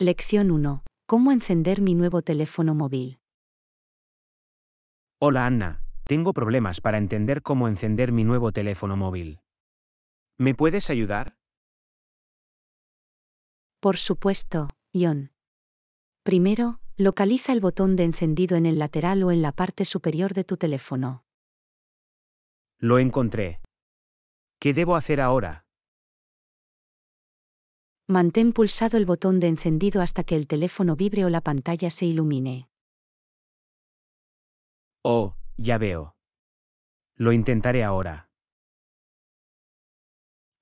Lección 1. ¿Cómo encender mi nuevo teléfono móvil? Hola Anna, tengo problemas para entender cómo encender mi nuevo teléfono móvil. ¿Me puedes ayudar? Por supuesto, John. Primero, localiza el botón de encendido en el lateral o en la parte superior de tu teléfono. Lo encontré. ¿Qué debo hacer ahora? Mantén pulsado el botón de encendido hasta que el teléfono vibre o la pantalla se ilumine. Oh, ya veo. Lo intentaré ahora.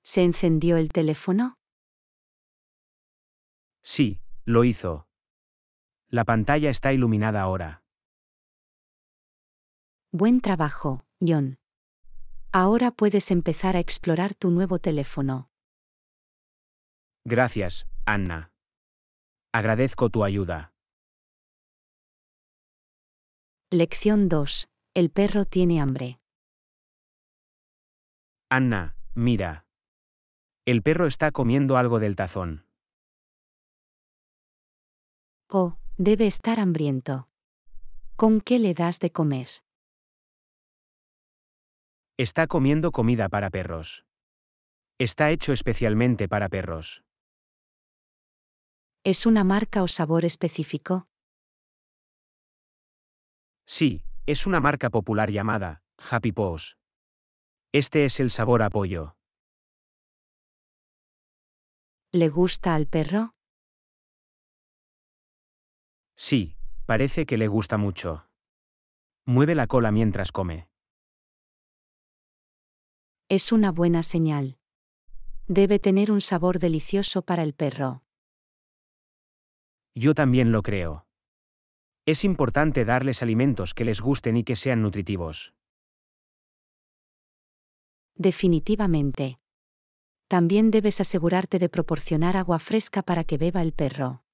¿Se encendió el teléfono? Sí, lo hizo. La pantalla está iluminada ahora. Buen trabajo, John. Ahora puedes empezar a explorar tu nuevo teléfono. Gracias, Anna. Agradezco tu ayuda. Lección 2. El perro tiene hambre. Anna, mira. El perro está comiendo algo del tazón. Oh, debe estar hambriento. ¿Con qué le das de comer? Está comiendo comida para perros. Está hecho especialmente para perros. ¿Es una marca o sabor específico? Sí, es una marca popular llamada Happy Paws. Este es el sabor a pollo. ¿Le gusta al perro? Sí, parece que le gusta mucho. Mueve la cola mientras come. Es una buena señal. Debe tener un sabor delicioso para el perro. Yo también lo creo. Es importante darles alimentos que les gusten y que sean nutritivos. Definitivamente. También debes asegurarte de proporcionar agua fresca para que beba el perro.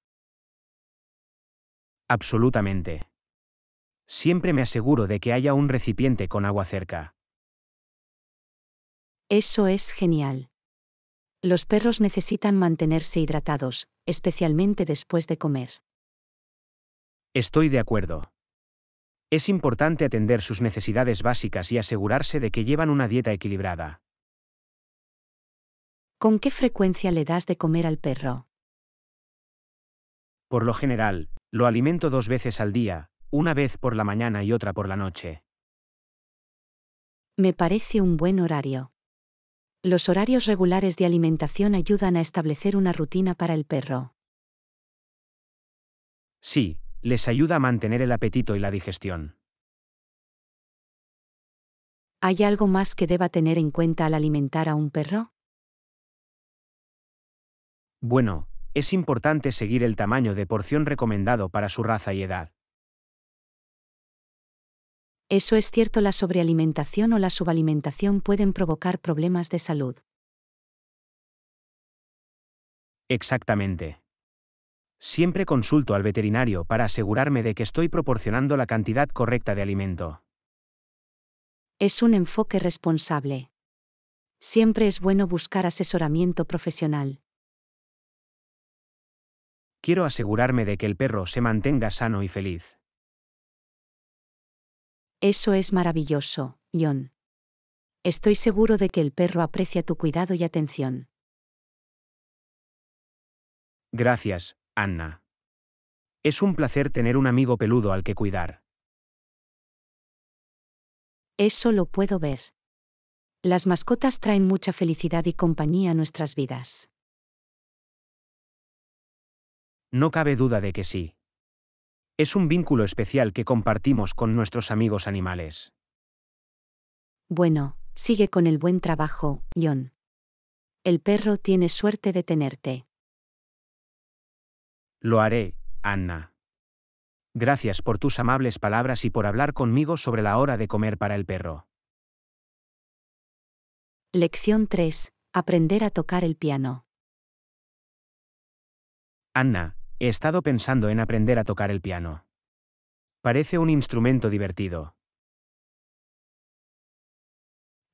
Absolutamente. Siempre me aseguro de que haya un recipiente con agua cerca. Eso es genial. Los perros necesitan mantenerse hidratados, especialmente después de comer. Estoy de acuerdo. Es importante atender sus necesidades básicas y asegurarse de que llevan una dieta equilibrada. ¿Con qué frecuencia le das de comer al perro? Por lo general, lo alimento dos veces al día, una vez por la mañana y otra por la noche. Me parece un buen horario. Los horarios regulares de alimentación ayudan a establecer una rutina para el perro. Sí, les ayuda a mantener el apetito y la digestión. ¿Hay algo más que deba tener en cuenta al alimentar a un perro? Bueno, es importante seguir el tamaño de porción recomendado para su raza y edad. Eso es cierto, la sobrealimentación o la subalimentación pueden provocar problemas de salud. Exactamente. Siempre consulto al veterinario para asegurarme de que estoy proporcionando la cantidad correcta de alimento. Es un enfoque responsable. Siempre es bueno buscar asesoramiento profesional. Quiero asegurarme de que el perro se mantenga sano y feliz. Eso es maravilloso, John. Estoy seguro de que el perro aprecia tu cuidado y atención. Gracias, Anna. Es un placer tener un amigo peludo al que cuidar. Eso lo puedo ver. Las mascotas traen mucha felicidad y compañía a nuestras vidas. No cabe duda de que sí. Es un vínculo especial que compartimos con nuestros amigos animales. Bueno, sigue con el buen trabajo, John. El perro tiene suerte de tenerte. Lo haré, Anna. Gracias por tus amables palabras y por hablar conmigo sobre la hora de comer para el perro. Lección 3. Aprender a tocar el piano. Anna, He estado pensando en aprender a tocar el piano. Parece un instrumento divertido.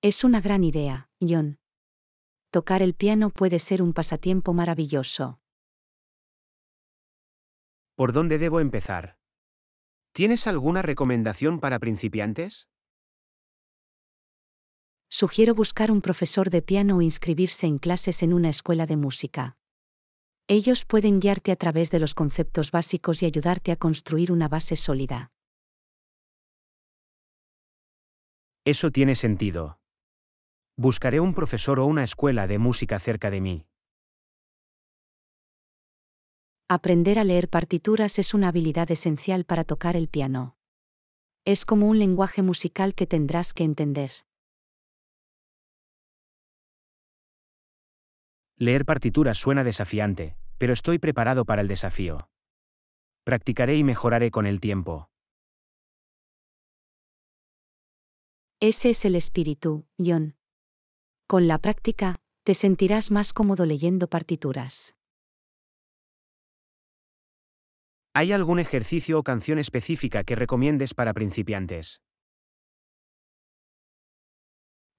Es una gran idea, John. Tocar el piano puede ser un pasatiempo maravilloso. ¿Por dónde debo empezar? ¿Tienes alguna recomendación para principiantes? Sugiero buscar un profesor de piano o inscribirse en clases en una escuela de música. Ellos pueden guiarte a través de los conceptos básicos y ayudarte a construir una base sólida. Eso tiene sentido. Buscaré un profesor o una escuela de música cerca de mí. Aprender a leer partituras es una habilidad esencial para tocar el piano. Es como un lenguaje musical que tendrás que entender. Leer partituras suena desafiante, pero estoy preparado para el desafío. Practicaré y mejoraré con el tiempo. Ese es el espíritu, John. Con la práctica, te sentirás más cómodo leyendo partituras. ¿Hay algún ejercicio o canción específica que recomiendes para principiantes?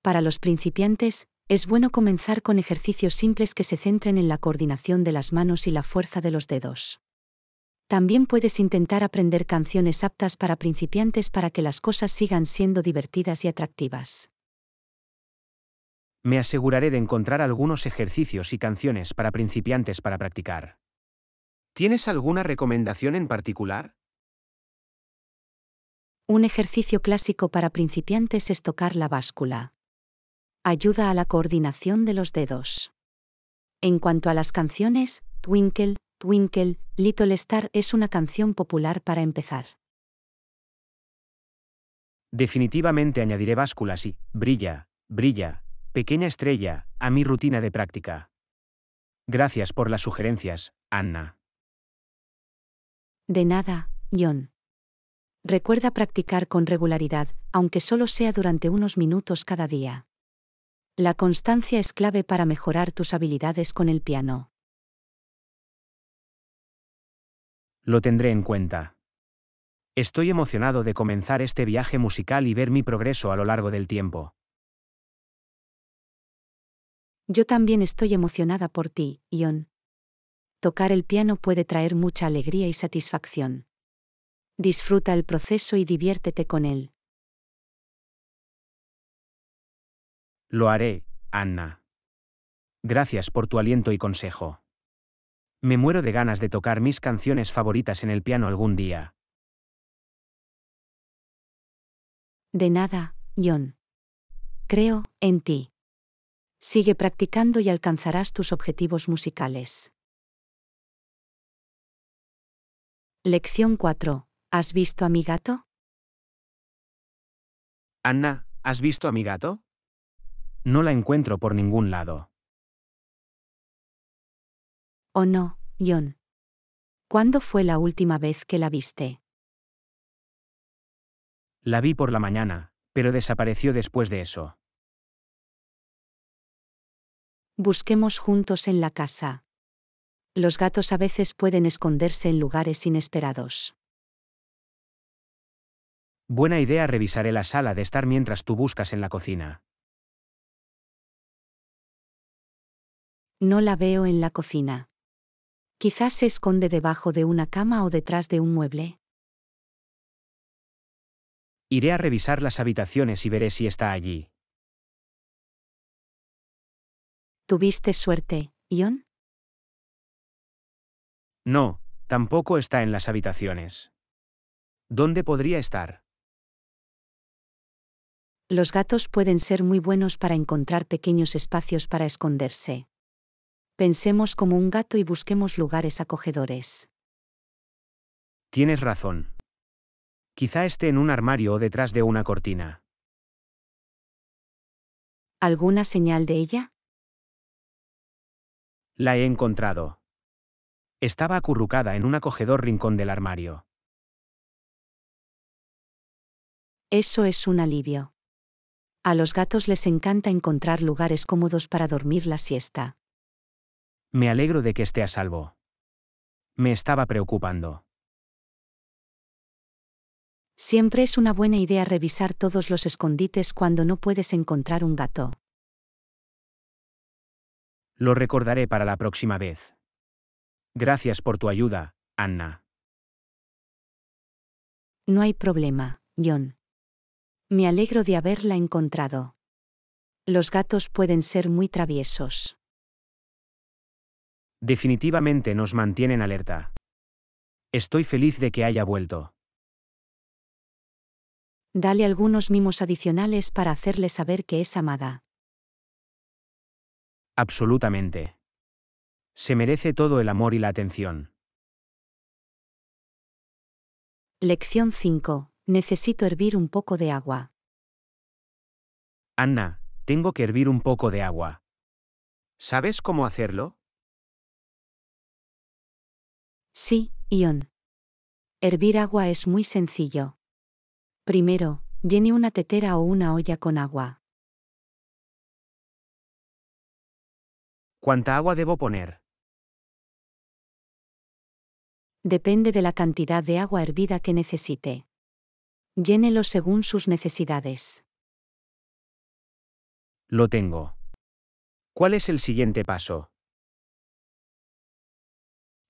Para los principiantes, es bueno comenzar con ejercicios simples que se centren en la coordinación de las manos y la fuerza de los dedos. También puedes intentar aprender canciones aptas para principiantes para que las cosas sigan siendo divertidas y atractivas. Me aseguraré de encontrar algunos ejercicios y canciones para principiantes para practicar. ¿Tienes alguna recomendación en particular? Un ejercicio clásico para principiantes es tocar la báscula ayuda a la coordinación de los dedos. En cuanto a las canciones, Twinkle, Twinkle, Little Star es una canción popular para empezar. Definitivamente añadiré básculas y, brilla, brilla, pequeña estrella, a mi rutina de práctica. Gracias por las sugerencias, Anna. De nada, John. Recuerda practicar con regularidad, aunque solo sea durante unos minutos cada día. La constancia es clave para mejorar tus habilidades con el piano. Lo tendré en cuenta. Estoy emocionado de comenzar este viaje musical y ver mi progreso a lo largo del tiempo. Yo también estoy emocionada por ti, Ion. Tocar el piano puede traer mucha alegría y satisfacción. Disfruta el proceso y diviértete con él. Lo haré, Anna. Gracias por tu aliento y consejo. Me muero de ganas de tocar mis canciones favoritas en el piano algún día. De nada, John. Creo en ti. Sigue practicando y alcanzarás tus objetivos musicales. Lección 4. ¿Has visto a mi gato? Anna, ¿has visto a mi gato? No la encuentro por ningún lado. ¿O oh no, John? ¿Cuándo fue la última vez que la viste? La vi por la mañana, pero desapareció después de eso. Busquemos juntos en la casa. Los gatos a veces pueden esconderse en lugares inesperados. Buena idea revisaré la sala de estar mientras tú buscas en la cocina. No la veo en la cocina. Quizás se esconde debajo de una cama o detrás de un mueble. Iré a revisar las habitaciones y veré si está allí. ¿Tuviste suerte, Ion? No, tampoco está en las habitaciones. ¿Dónde podría estar? Los gatos pueden ser muy buenos para encontrar pequeños espacios para esconderse. Pensemos como un gato y busquemos lugares acogedores. Tienes razón. Quizá esté en un armario o detrás de una cortina. ¿Alguna señal de ella? La he encontrado. Estaba acurrucada en un acogedor rincón del armario. Eso es un alivio. A los gatos les encanta encontrar lugares cómodos para dormir la siesta. Me alegro de que esté a salvo. Me estaba preocupando. Siempre es una buena idea revisar todos los escondites cuando no puedes encontrar un gato. Lo recordaré para la próxima vez. Gracias por tu ayuda, Anna. No hay problema, John. Me alegro de haberla encontrado. Los gatos pueden ser muy traviesos. Definitivamente nos mantienen alerta. Estoy feliz de que haya vuelto. Dale algunos mimos adicionales para hacerle saber que es amada. Absolutamente. Se merece todo el amor y la atención. Lección 5. Necesito hervir un poco de agua. Anna, tengo que hervir un poco de agua. ¿Sabes cómo hacerlo? Sí, Ion. Hervir agua es muy sencillo. Primero, llene una tetera o una olla con agua. ¿Cuánta agua debo poner? Depende de la cantidad de agua hervida que necesite. Llénelo según sus necesidades. Lo tengo. ¿Cuál es el siguiente paso?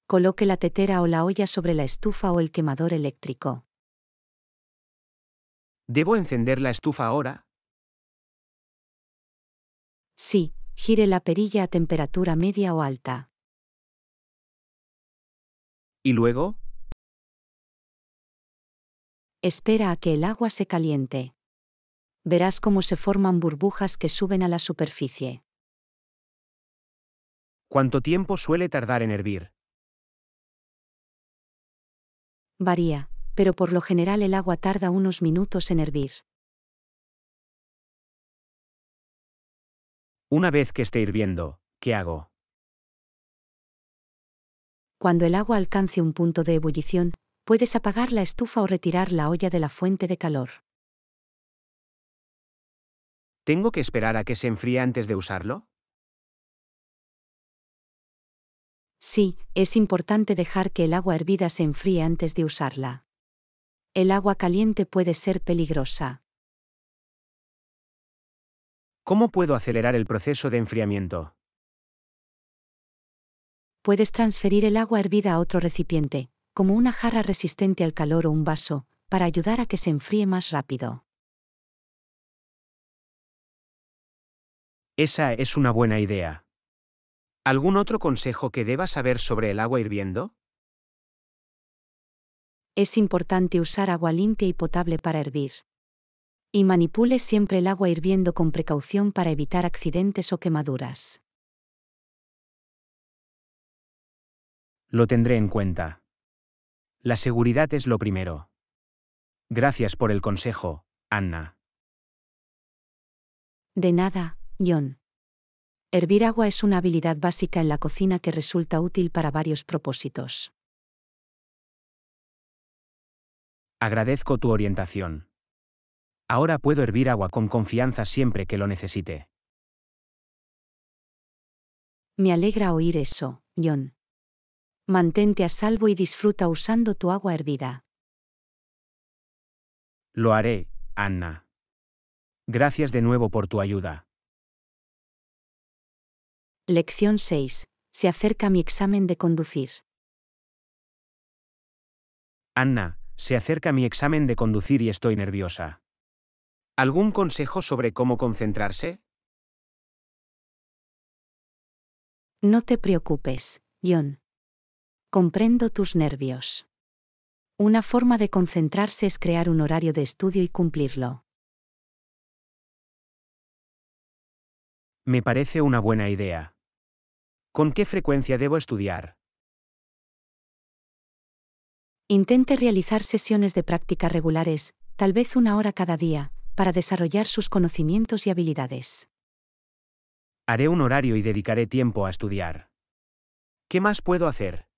coloque la tetera o la olla sobre la estufa o el quemador eléctrico. ¿Debo encender la estufa ahora? Sí, gire la perilla a temperatura media o alta. ¿Y luego? Espera a que el agua se caliente. Verás cómo se forman burbujas que suben a la superficie. ¿Cuánto tiempo suele tardar en hervir? Varía, pero por lo general el agua tarda unos minutos en hervir. Una vez que esté hirviendo, ¿qué hago? Cuando el agua alcance un punto de ebullición, puedes apagar la estufa o retirar la olla de la fuente de calor. ¿Tengo que esperar a que se enfríe antes de usarlo? Sí, es importante dejar que el agua hervida se enfríe antes de usarla. El agua caliente puede ser peligrosa. ¿Cómo puedo acelerar el proceso de enfriamiento? Puedes transferir el agua hervida a otro recipiente, como una jarra resistente al calor o un vaso, para ayudar a que se enfríe más rápido. Esa es una buena idea. ¿Algún otro consejo que debas saber sobre el agua hirviendo? Es importante usar agua limpia y potable para hervir. Y manipule siempre el agua hirviendo con precaución para evitar accidentes o quemaduras. Lo tendré en cuenta. La seguridad es lo primero. Gracias por el consejo, Anna. De nada, John. Hervir agua es una habilidad básica en la cocina que resulta útil para varios propósitos. Agradezco tu orientación. Ahora puedo hervir agua con confianza siempre que lo necesite. Me alegra oír eso, John. Mantente a salvo y disfruta usando tu agua hervida. Lo haré, Anna. Gracias de nuevo por tu ayuda. Lección 6. Se acerca mi examen de conducir. Anna, se acerca mi examen de conducir y estoy nerviosa. ¿Algún consejo sobre cómo concentrarse? No te preocupes, John. Comprendo tus nervios. Una forma de concentrarse es crear un horario de estudio y cumplirlo. Me parece una buena idea. ¿Con qué frecuencia debo estudiar? Intente realizar sesiones de práctica regulares, tal vez una hora cada día, para desarrollar sus conocimientos y habilidades. Haré un horario y dedicaré tiempo a estudiar. ¿Qué más puedo hacer?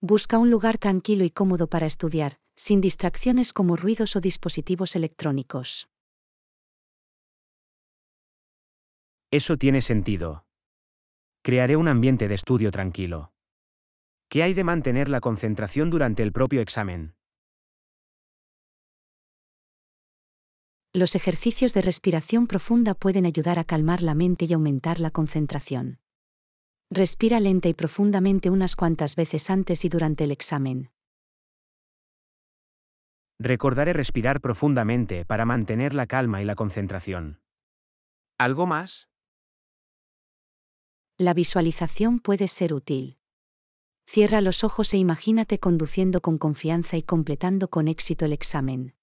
Busca un lugar tranquilo y cómodo para estudiar, sin distracciones como ruidos o dispositivos electrónicos. Eso tiene sentido. Crearé un ambiente de estudio tranquilo. ¿Qué hay de mantener la concentración durante el propio examen? Los ejercicios de respiración profunda pueden ayudar a calmar la mente y aumentar la concentración. Respira lenta y profundamente unas cuantas veces antes y durante el examen. Recordaré respirar profundamente para mantener la calma y la concentración. ¿Algo más? La visualización puede ser útil. Cierra los ojos e imagínate conduciendo con confianza y completando con éxito el examen.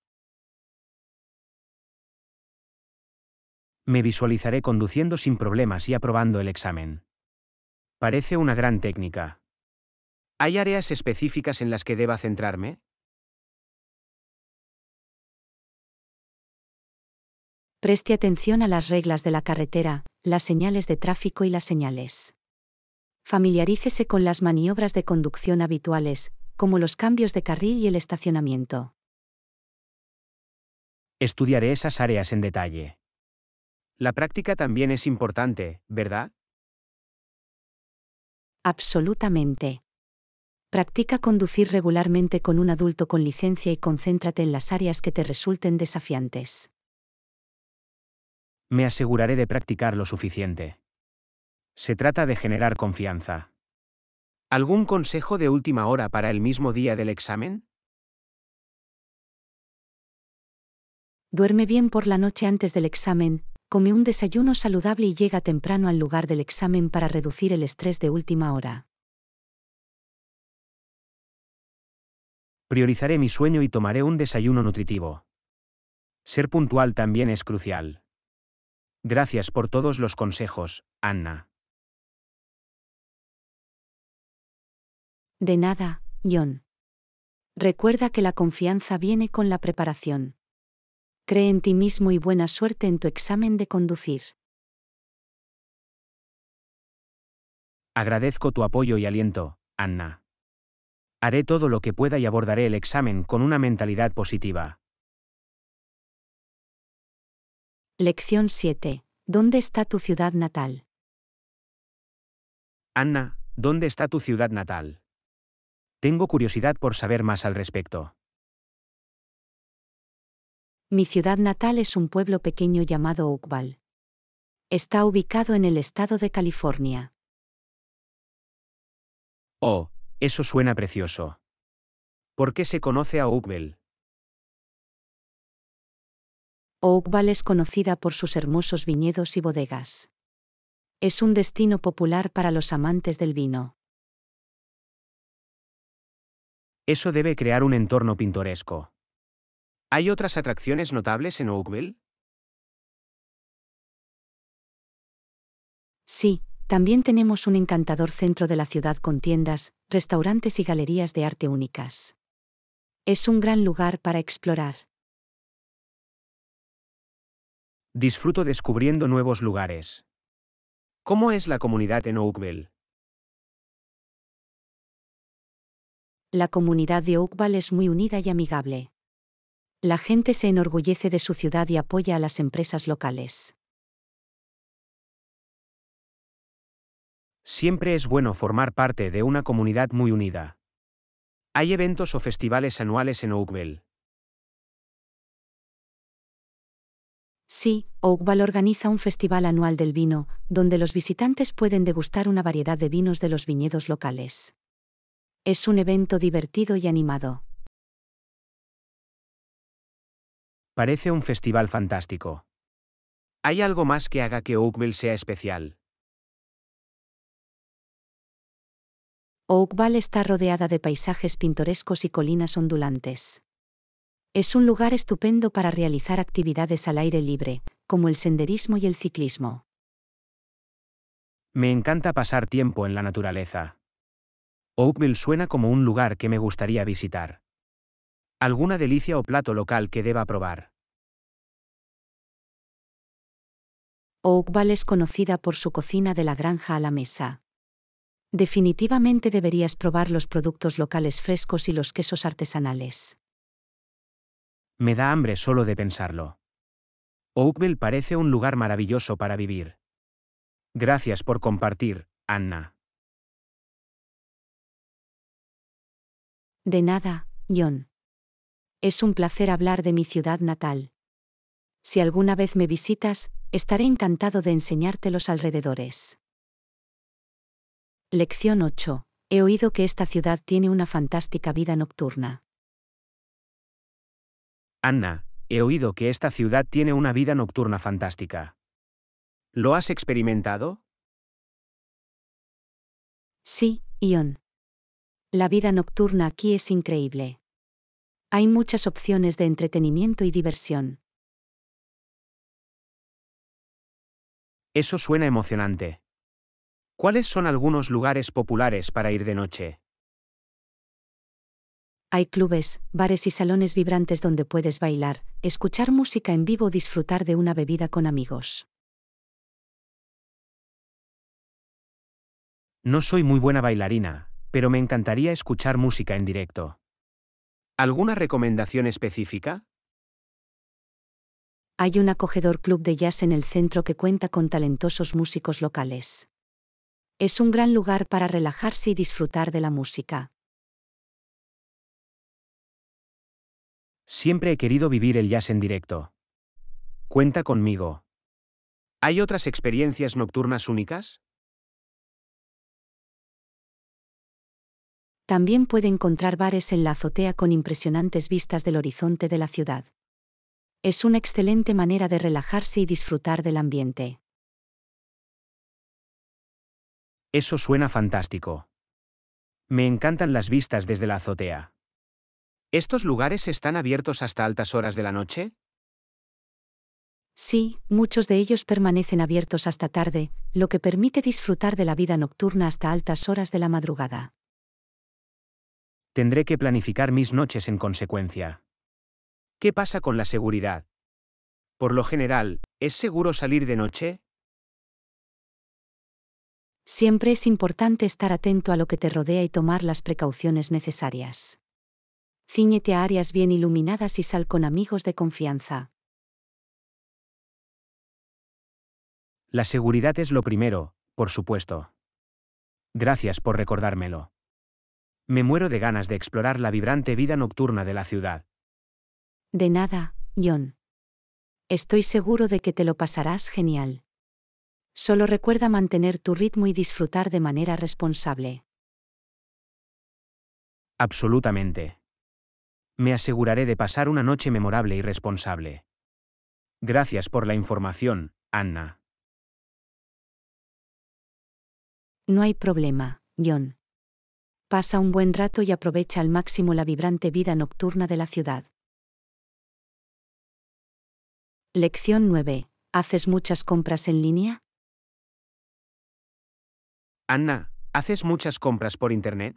Me visualizaré conduciendo sin problemas y aprobando el examen. Parece una gran técnica. ¿Hay áreas específicas en las que deba centrarme? Preste atención a las reglas de la carretera, las señales de tráfico y las señales. Familiarícese con las maniobras de conducción habituales, como los cambios de carril y el estacionamiento. Estudiaré esas áreas en detalle. La práctica también es importante, ¿verdad? Absolutamente. Practica conducir regularmente con un adulto con licencia y concéntrate en las áreas que te resulten desafiantes me aseguraré de practicar lo suficiente. Se trata de generar confianza. ¿Algún consejo de última hora para el mismo día del examen? Duerme bien por la noche antes del examen, come un desayuno saludable y llega temprano al lugar del examen para reducir el estrés de última hora. Priorizaré mi sueño y tomaré un desayuno nutritivo. Ser puntual también es crucial. Gracias por todos los consejos, Anna. De nada, John. Recuerda que la confianza viene con la preparación. Cree en ti mismo y buena suerte en tu examen de conducir. Agradezco tu apoyo y aliento, Anna. Haré todo lo que pueda y abordaré el examen con una mentalidad positiva. Lección 7. ¿Dónde está tu ciudad natal? Anna, ¿dónde está tu ciudad natal? Tengo curiosidad por saber más al respecto. Mi ciudad natal es un pueblo pequeño llamado Oakville. Está ubicado en el estado de California. Oh, eso suena precioso. ¿Por qué se conoce a Oakville? Oakville es conocida por sus hermosos viñedos y bodegas. Es un destino popular para los amantes del vino. Eso debe crear un entorno pintoresco. ¿Hay otras atracciones notables en Oakville? Sí, también tenemos un encantador centro de la ciudad con tiendas, restaurantes y galerías de arte únicas. Es un gran lugar para explorar. Disfruto descubriendo nuevos lugares. ¿Cómo es la comunidad en Oakville? La comunidad de Oakville es muy unida y amigable. La gente se enorgullece de su ciudad y apoya a las empresas locales. Siempre es bueno formar parte de una comunidad muy unida. Hay eventos o festivales anuales en Oakville. Sí, Oakville organiza un festival anual del vino, donde los visitantes pueden degustar una variedad de vinos de los viñedos locales. Es un evento divertido y animado. Parece un festival fantástico. ¿Hay algo más que haga que Oakville sea especial? Oakville está rodeada de paisajes pintorescos y colinas ondulantes. Es un lugar estupendo para realizar actividades al aire libre, como el senderismo y el ciclismo. Me encanta pasar tiempo en la naturaleza. Oakville suena como un lugar que me gustaría visitar. ¿Alguna delicia o plato local que deba probar? Oakville es conocida por su cocina de la granja a la mesa. Definitivamente deberías probar los productos locales frescos y los quesos artesanales. Me da hambre solo de pensarlo. Oakville parece un lugar maravilloso para vivir. Gracias por compartir, Anna. De nada, John. Es un placer hablar de mi ciudad natal. Si alguna vez me visitas, estaré encantado de enseñarte los alrededores. Lección 8. He oído que esta ciudad tiene una fantástica vida nocturna. Anna, he oído que esta ciudad tiene una vida nocturna fantástica. ¿Lo has experimentado? Sí, Ion. La vida nocturna aquí es increíble. Hay muchas opciones de entretenimiento y diversión. Eso suena emocionante. ¿Cuáles son algunos lugares populares para ir de noche? Hay clubes, bares y salones vibrantes donde puedes bailar, escuchar música en vivo o disfrutar de una bebida con amigos. No soy muy buena bailarina, pero me encantaría escuchar música en directo. ¿Alguna recomendación específica? Hay un acogedor club de jazz en el centro que cuenta con talentosos músicos locales. Es un gran lugar para relajarse y disfrutar de la música. Siempre he querido vivir el jazz en directo. Cuenta conmigo. ¿Hay otras experiencias nocturnas únicas? También puede encontrar bares en la azotea con impresionantes vistas del horizonte de la ciudad. Es una excelente manera de relajarse y disfrutar del ambiente. Eso suena fantástico. Me encantan las vistas desde la azotea. ¿Estos lugares están abiertos hasta altas horas de la noche? Sí, muchos de ellos permanecen abiertos hasta tarde, lo que permite disfrutar de la vida nocturna hasta altas horas de la madrugada. Tendré que planificar mis noches en consecuencia. ¿Qué pasa con la seguridad? Por lo general, ¿es seguro salir de noche? Siempre es importante estar atento a lo que te rodea y tomar las precauciones necesarias. Cíñete a áreas bien iluminadas y sal con amigos de confianza. La seguridad es lo primero, por supuesto. Gracias por recordármelo. Me muero de ganas de explorar la vibrante vida nocturna de la ciudad. De nada, John. Estoy seguro de que te lo pasarás genial. Solo recuerda mantener tu ritmo y disfrutar de manera responsable. Absolutamente me aseguraré de pasar una noche memorable y responsable. Gracias por la información, Anna. No hay problema, John. Pasa un buen rato y aprovecha al máximo la vibrante vida nocturna de la ciudad. Lección 9. ¿Haces muchas compras en línea? Anna, ¿haces muchas compras por Internet?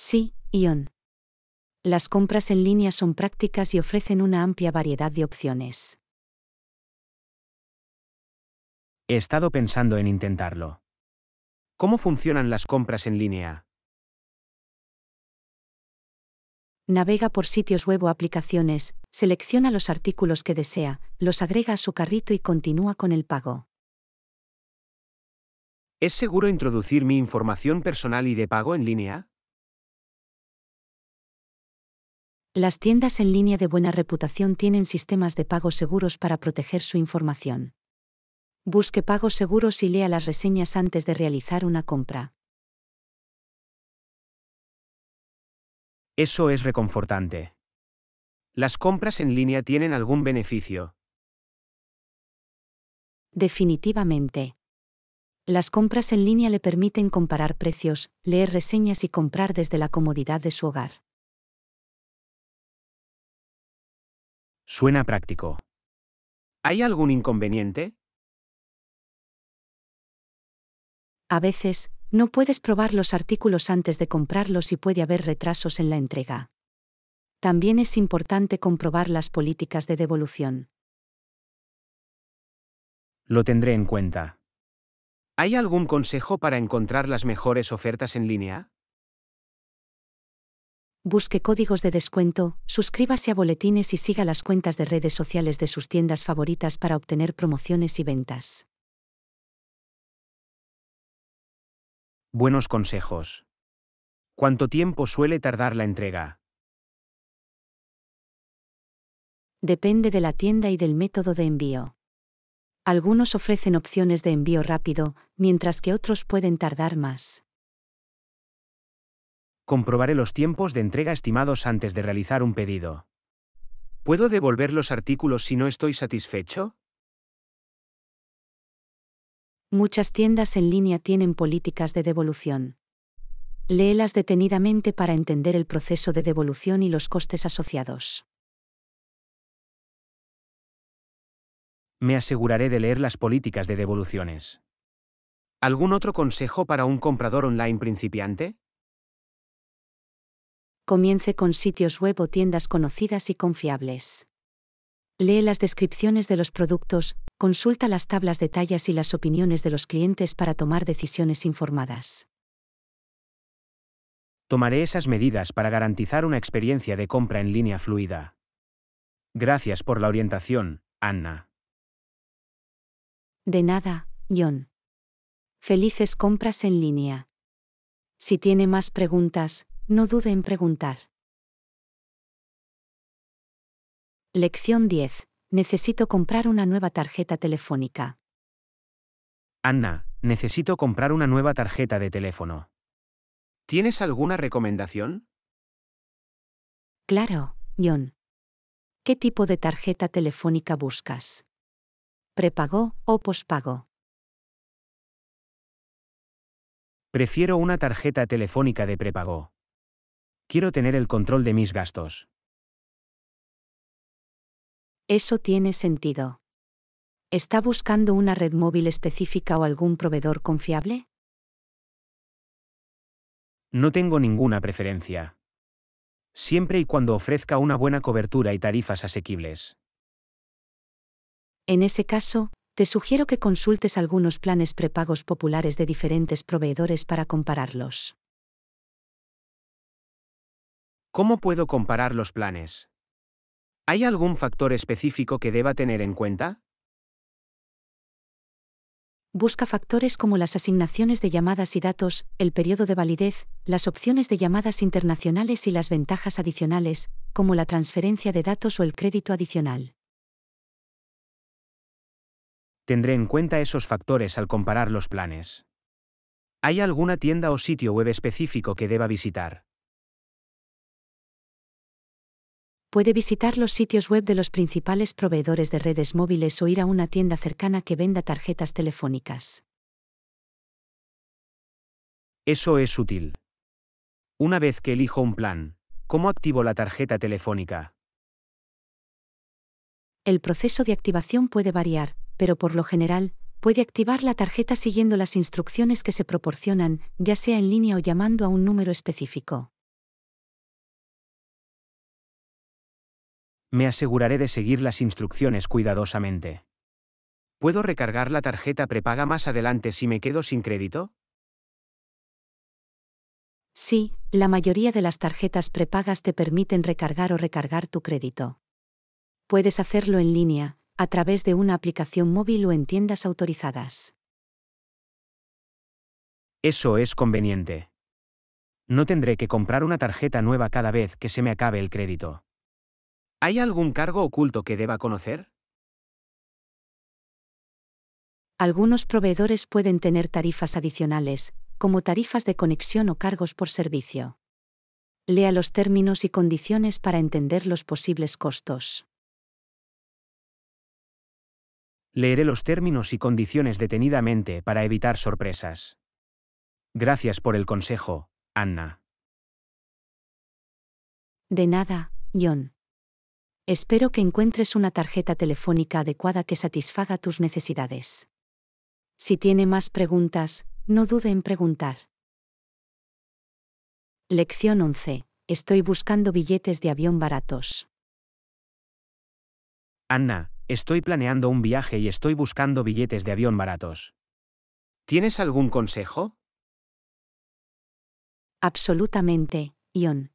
Sí, Ion. Las compras en línea son prácticas y ofrecen una amplia variedad de opciones. He estado pensando en intentarlo. ¿Cómo funcionan las compras en línea? Navega por sitios web o aplicaciones, selecciona los artículos que desea, los agrega a su carrito y continúa con el pago. ¿Es seguro introducir mi información personal y de pago en línea? Las tiendas en línea de buena reputación tienen sistemas de pago seguros para proteger su información. Busque pagos seguros y lea las reseñas antes de realizar una compra. Eso es reconfortante. Las compras en línea tienen algún beneficio. Definitivamente. Las compras en línea le permiten comparar precios, leer reseñas y comprar desde la comodidad de su hogar. Suena práctico. ¿Hay algún inconveniente? A veces, no puedes probar los artículos antes de comprarlos y puede haber retrasos en la entrega. También es importante comprobar las políticas de devolución. Lo tendré en cuenta. ¿Hay algún consejo para encontrar las mejores ofertas en línea? busque códigos de descuento, suscríbase a boletines y siga las cuentas de redes sociales de sus tiendas favoritas para obtener promociones y ventas. Buenos consejos. ¿Cuánto tiempo suele tardar la entrega? Depende de la tienda y del método de envío. Algunos ofrecen opciones de envío rápido, mientras que otros pueden tardar más comprobaré los tiempos de entrega estimados antes de realizar un pedido. ¿Puedo devolver los artículos si no estoy satisfecho? Muchas tiendas en línea tienen políticas de devolución. Léelas detenidamente para entender el proceso de devolución y los costes asociados. Me aseguraré de leer las políticas de devoluciones. ¿Algún otro consejo para un comprador online principiante? comience con sitios web o tiendas conocidas y confiables. Lee las descripciones de los productos, consulta las tablas de tallas y las opiniones de los clientes para tomar decisiones informadas. Tomaré esas medidas para garantizar una experiencia de compra en línea fluida. Gracias por la orientación, Anna. De nada, John. Felices compras en línea. Si tiene más preguntas, no dude en preguntar. Lección 10. Necesito comprar una nueva tarjeta telefónica. Anna, necesito comprar una nueva tarjeta de teléfono. ¿Tienes alguna recomendación? Claro, John. ¿Qué tipo de tarjeta telefónica buscas? ¿Prepago o pospago? Prefiero una tarjeta telefónica de prepago. Quiero tener el control de mis gastos. Eso tiene sentido. ¿Está buscando una red móvil específica o algún proveedor confiable? No tengo ninguna preferencia. Siempre y cuando ofrezca una buena cobertura y tarifas asequibles. En ese caso, te sugiero que consultes algunos planes prepagos populares de diferentes proveedores para compararlos. ¿Cómo puedo comparar los planes? ¿Hay algún factor específico que deba tener en cuenta? Busca factores como las asignaciones de llamadas y datos, el periodo de validez, las opciones de llamadas internacionales y las ventajas adicionales, como la transferencia de datos o el crédito adicional. Tendré en cuenta esos factores al comparar los planes. ¿Hay alguna tienda o sitio web específico que deba visitar? puede visitar los sitios web de los principales proveedores de redes móviles o ir a una tienda cercana que venda tarjetas telefónicas. Eso es útil. Una vez que elijo un plan, ¿cómo activo la tarjeta telefónica? El proceso de activación puede variar, pero por lo general, puede activar la tarjeta siguiendo las instrucciones que se proporcionan, ya sea en línea o llamando a un número específico. me aseguraré de seguir las instrucciones cuidadosamente. ¿Puedo recargar la tarjeta prepaga más adelante si me quedo sin crédito? Sí, la mayoría de las tarjetas prepagas te permiten recargar o recargar tu crédito. Puedes hacerlo en línea, a través de una aplicación móvil o en tiendas autorizadas. Eso es conveniente. No tendré que comprar una tarjeta nueva cada vez que se me acabe el crédito. ¿Hay algún cargo oculto que deba conocer? Algunos proveedores pueden tener tarifas adicionales, como tarifas de conexión o cargos por servicio. Lea los términos y condiciones para entender los posibles costos. Leeré los términos y condiciones detenidamente para evitar sorpresas. Gracias por el consejo, Anna. De nada, John. Espero que encuentres una tarjeta telefónica adecuada que satisfaga tus necesidades. Si tiene más preguntas, no dude en preguntar. Lección 11. Estoy buscando billetes de avión baratos. Anna, estoy planeando un viaje y estoy buscando billetes de avión baratos. ¿Tienes algún consejo? Absolutamente, Ion.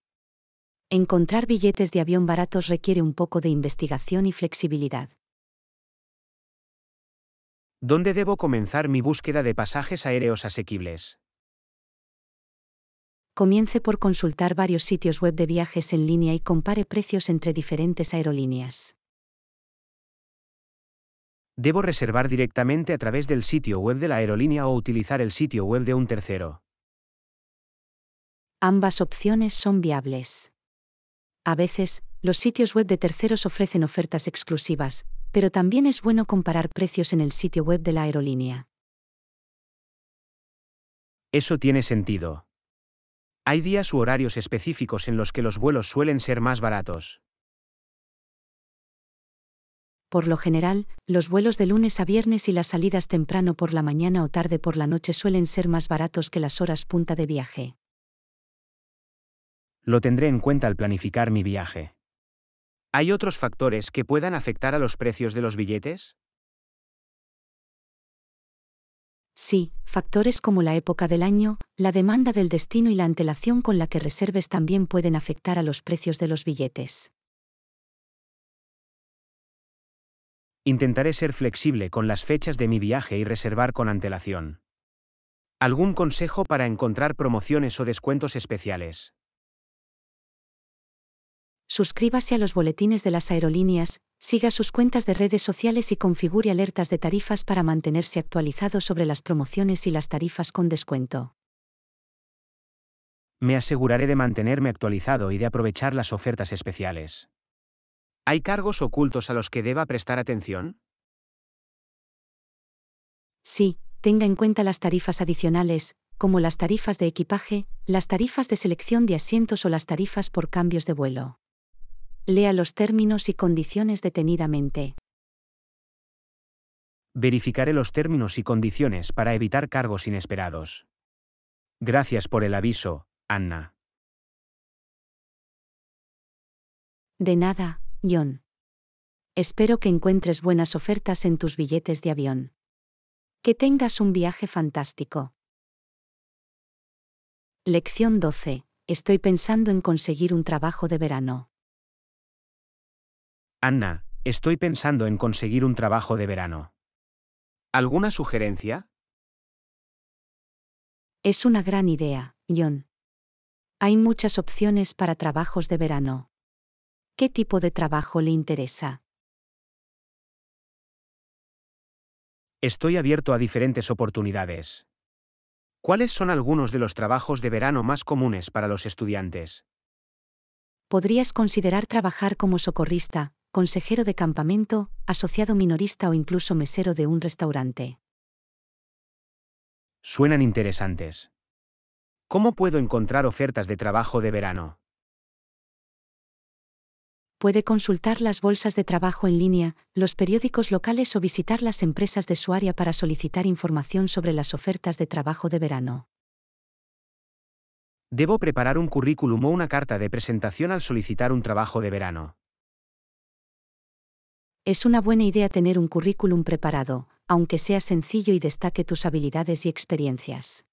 Encontrar billetes de avión baratos requiere un poco de investigación y flexibilidad. ¿Dónde debo comenzar mi búsqueda de pasajes aéreos asequibles? Comience por consultar varios sitios web de viajes en línea y compare precios entre diferentes aerolíneas. ¿Debo reservar directamente a través del sitio web de la aerolínea o utilizar el sitio web de un tercero? Ambas opciones son viables. A veces, los sitios web de terceros ofrecen ofertas exclusivas, pero también es bueno comparar precios en el sitio web de la aerolínea. Eso tiene sentido. Hay días u horarios específicos en los que los vuelos suelen ser más baratos. Por lo general, los vuelos de lunes a viernes y las salidas temprano por la mañana o tarde por la noche suelen ser más baratos que las horas punta de viaje. Lo tendré en cuenta al planificar mi viaje. ¿Hay otros factores que puedan afectar a los precios de los billetes? Sí, factores como la época del año, la demanda del destino y la antelación con la que reserves también pueden afectar a los precios de los billetes. Intentaré ser flexible con las fechas de mi viaje y reservar con antelación. ¿Algún consejo para encontrar promociones o descuentos especiales? suscríbase a los boletines de las aerolíneas, siga sus cuentas de redes sociales y configure alertas de tarifas para mantenerse actualizado sobre las promociones y las tarifas con descuento. Me aseguraré de mantenerme actualizado y de aprovechar las ofertas especiales. ¿Hay cargos ocultos a los que deba prestar atención? Sí, tenga en cuenta las tarifas adicionales, como las tarifas de equipaje, las tarifas de selección de asientos o las tarifas por cambios de vuelo. Lea los términos y condiciones detenidamente. Verificaré los términos y condiciones para evitar cargos inesperados. Gracias por el aviso, Anna. De nada, John. Espero que encuentres buenas ofertas en tus billetes de avión. Que tengas un viaje fantástico. Lección 12. Estoy pensando en conseguir un trabajo de verano. Anna, estoy pensando en conseguir un trabajo de verano. ¿Alguna sugerencia? Es una gran idea, John. Hay muchas opciones para trabajos de verano. ¿Qué tipo de trabajo le interesa? Estoy abierto a diferentes oportunidades. ¿Cuáles son algunos de los trabajos de verano más comunes para los estudiantes? Podrías considerar trabajar como socorrista, consejero de campamento, asociado minorista o incluso mesero de un restaurante. Suenan interesantes. ¿Cómo puedo encontrar ofertas de trabajo de verano? Puede consultar las bolsas de trabajo en línea, los periódicos locales o visitar las empresas de su área para solicitar información sobre las ofertas de trabajo de verano. Debo preparar un currículum o una carta de presentación al solicitar un trabajo de verano. Es una buena idea tener un currículum preparado, aunque sea sencillo y destaque tus habilidades y experiencias.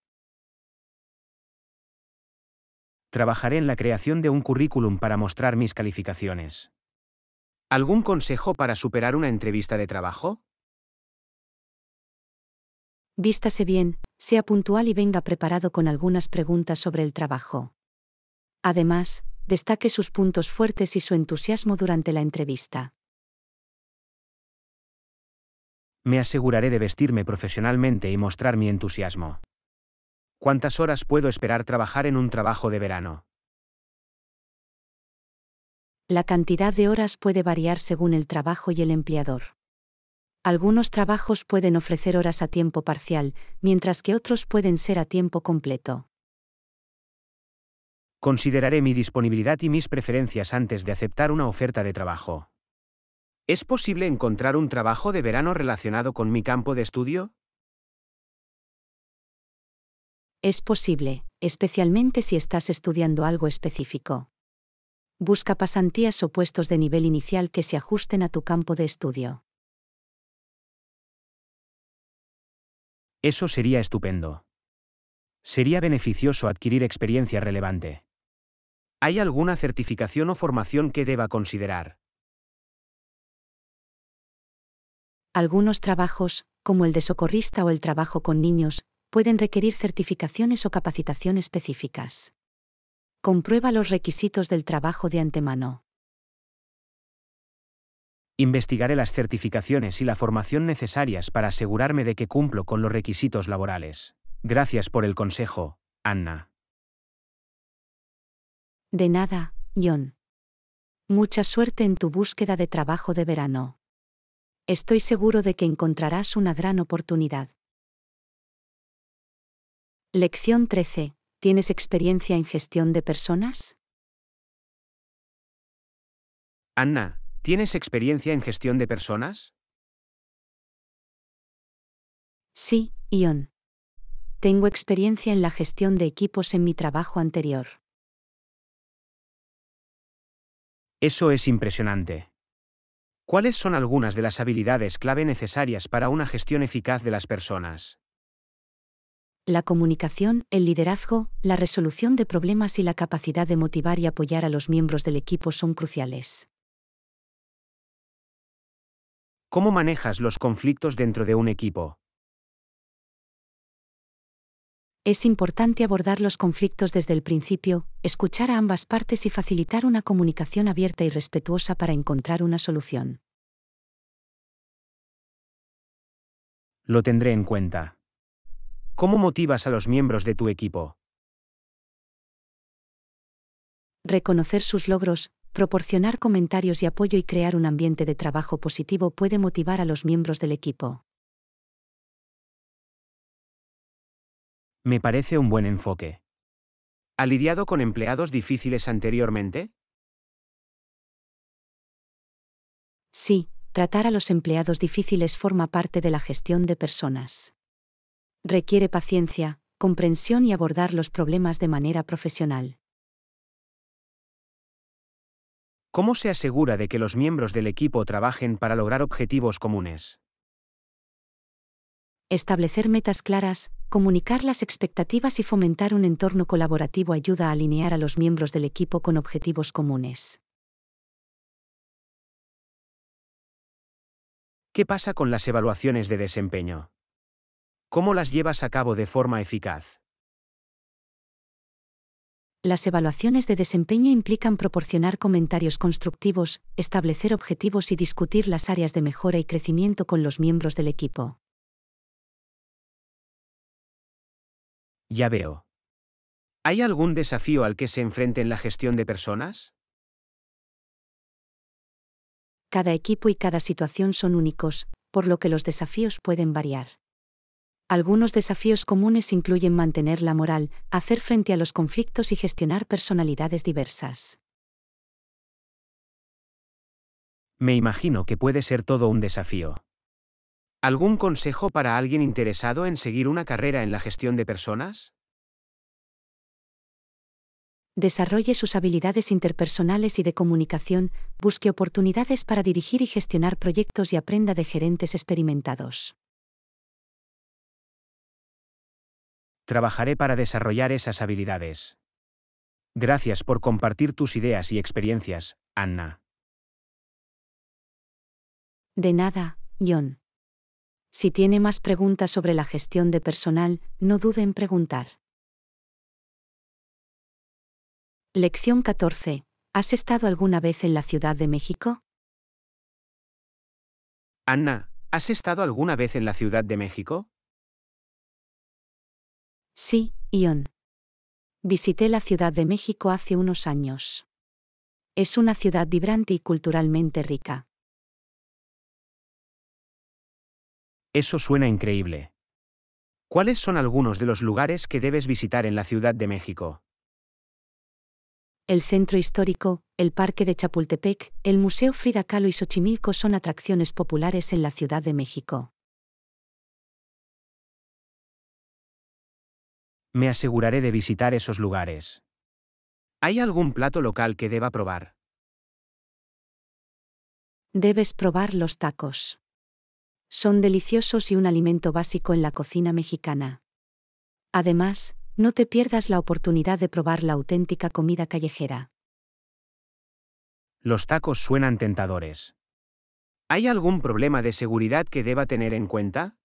Trabajaré en la creación de un currículum para mostrar mis calificaciones. ¿Algún consejo para superar una entrevista de trabajo? Vístase bien, sea puntual y venga preparado con algunas preguntas sobre el trabajo. Además, destaque sus puntos fuertes y su entusiasmo durante la entrevista me aseguraré de vestirme profesionalmente y mostrar mi entusiasmo. ¿Cuántas horas puedo esperar trabajar en un trabajo de verano? La cantidad de horas puede variar según el trabajo y el empleador. Algunos trabajos pueden ofrecer horas a tiempo parcial, mientras que otros pueden ser a tiempo completo. Consideraré mi disponibilidad y mis preferencias antes de aceptar una oferta de trabajo. ¿Es posible encontrar un trabajo de verano relacionado con mi campo de estudio? Es posible, especialmente si estás estudiando algo específico. Busca pasantías o puestos de nivel inicial que se ajusten a tu campo de estudio. Eso sería estupendo. Sería beneficioso adquirir experiencia relevante. ¿Hay alguna certificación o formación que deba considerar? Algunos trabajos, como el de socorrista o el trabajo con niños, pueden requerir certificaciones o capacitación específicas. Comprueba los requisitos del trabajo de antemano. Investigaré las certificaciones y la formación necesarias para asegurarme de que cumplo con los requisitos laborales. Gracias por el consejo, Anna. De nada, John. Mucha suerte en tu búsqueda de trabajo de verano estoy seguro de que encontrarás una gran oportunidad. Lección 13. ¿Tienes experiencia en gestión de personas? Anna, ¿tienes experiencia en gestión de personas? Sí, Ion. Tengo experiencia en la gestión de equipos en mi trabajo anterior. Eso es impresionante. ¿Cuáles son algunas de las habilidades clave necesarias para una gestión eficaz de las personas? La comunicación, el liderazgo, la resolución de problemas y la capacidad de motivar y apoyar a los miembros del equipo son cruciales. ¿Cómo manejas los conflictos dentro de un equipo? Es importante abordar los conflictos desde el principio, escuchar a ambas partes y facilitar una comunicación abierta y respetuosa para encontrar una solución. Lo tendré en cuenta. ¿Cómo motivas a los miembros de tu equipo? Reconocer sus logros, proporcionar comentarios y apoyo y crear un ambiente de trabajo positivo puede motivar a los miembros del equipo. Me parece un buen enfoque. ¿Ha lidiado con empleados difíciles anteriormente? Sí, tratar a los empleados difíciles forma parte de la gestión de personas. Requiere paciencia, comprensión y abordar los problemas de manera profesional. ¿Cómo se asegura de que los miembros del equipo trabajen para lograr objetivos comunes? Establecer metas claras, Comunicar las expectativas y fomentar un entorno colaborativo ayuda a alinear a los miembros del equipo con objetivos comunes. ¿Qué pasa con las evaluaciones de desempeño? ¿Cómo las llevas a cabo de forma eficaz? Las evaluaciones de desempeño implican proporcionar comentarios constructivos, establecer objetivos y discutir las áreas de mejora y crecimiento con los miembros del equipo. Ya veo. ¿Hay algún desafío al que se enfrenten la gestión de personas? Cada equipo y cada situación son únicos, por lo que los desafíos pueden variar. Algunos desafíos comunes incluyen mantener la moral, hacer frente a los conflictos y gestionar personalidades diversas. Me imagino que puede ser todo un desafío. ¿Algún consejo para alguien interesado en seguir una carrera en la gestión de personas? Desarrolle sus habilidades interpersonales y de comunicación, busque oportunidades para dirigir y gestionar proyectos y aprenda de gerentes experimentados. Trabajaré para desarrollar esas habilidades. Gracias por compartir tus ideas y experiencias, Anna. De nada, John. Si tiene más preguntas sobre la gestión de personal, no dude en preguntar. Lección 14. ¿Has estado alguna vez en la Ciudad de México? Ana, ¿has estado alguna vez en la Ciudad de México? Sí, Ion. Visité la Ciudad de México hace unos años. Es una ciudad vibrante y culturalmente rica. Eso suena increíble. ¿Cuáles son algunos de los lugares que debes visitar en la Ciudad de México? El centro histórico, el Parque de Chapultepec, el Museo Frida Kahlo y Xochimilco son atracciones populares en la Ciudad de México. Me aseguraré de visitar esos lugares. ¿Hay algún plato local que deba probar? Debes probar los tacos. Son deliciosos y un alimento básico en la cocina mexicana. Además, no te pierdas la oportunidad de probar la auténtica comida callejera. Los tacos suenan tentadores. ¿Hay algún problema de seguridad que deba tener en cuenta?